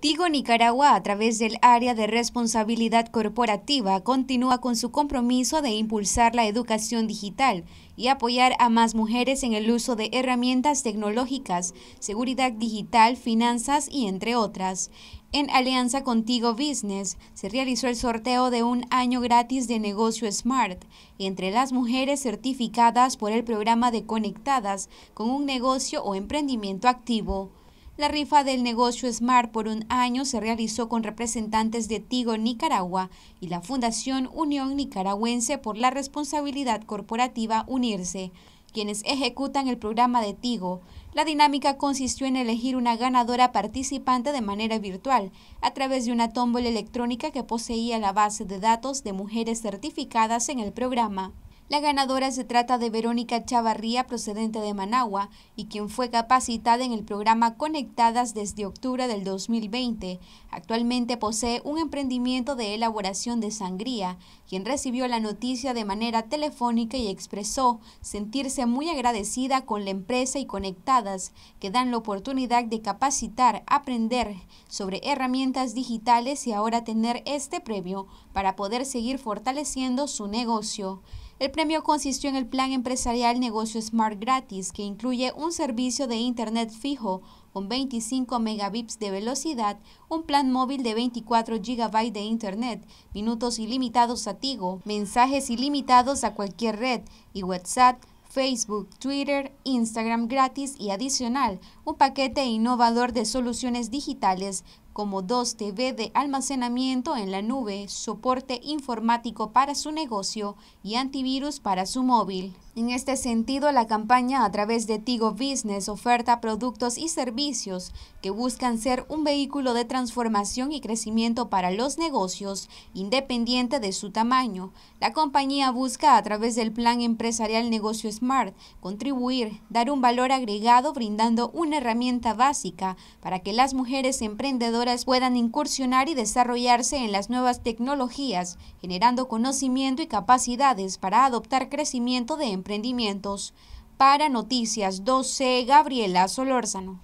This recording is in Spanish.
Tigo Nicaragua, a través del área de responsabilidad corporativa, continúa con su compromiso de impulsar la educación digital y apoyar a más mujeres en el uso de herramientas tecnológicas, seguridad digital, finanzas y entre otras. En alianza con Tigo Business se realizó el sorteo de un año gratis de negocio Smart entre las mujeres certificadas por el programa de Conectadas con un negocio o emprendimiento activo. La rifa del negocio Smart por un año se realizó con representantes de Tigo Nicaragua y la Fundación Unión Nicaragüense por la Responsabilidad Corporativa Unirse, quienes ejecutan el programa de Tigo. La dinámica consistió en elegir una ganadora participante de manera virtual a través de una tómbola electrónica que poseía la base de datos de mujeres certificadas en el programa. La ganadora se trata de Verónica Chavarría, procedente de Managua, y quien fue capacitada en el programa Conectadas desde octubre del 2020. Actualmente posee un emprendimiento de elaboración de sangría, quien recibió la noticia de manera telefónica y expresó sentirse muy agradecida con la empresa y Conectadas, que dan la oportunidad de capacitar, aprender sobre herramientas digitales y ahora tener este premio para poder seguir fortaleciendo su negocio. El premio consistió en el plan empresarial Negocio Smart Gratis, que incluye un servicio de Internet fijo con 25 megabits de velocidad, un plan móvil de 24 gigabytes de Internet, minutos ilimitados a Tigo, mensajes ilimitados a cualquier red y WhatsApp Facebook, Twitter, Instagram gratis y adicional, un paquete innovador de soluciones digitales como 2 TV de almacenamiento en la nube, soporte informático para su negocio y antivirus para su móvil. En este sentido, la campaña a través de Tigo Business oferta productos y servicios que buscan ser un vehículo de transformación y crecimiento para los negocios, independiente de su tamaño. La compañía busca a través del plan empresarial Negocio Smart contribuir, dar un valor agregado brindando una herramienta básica para que las mujeres emprendedoras puedan incursionar y desarrollarse en las nuevas tecnologías, generando conocimiento y capacidades para adoptar crecimiento de emprendimientos. Para Noticias 12, Gabriela Solórzano.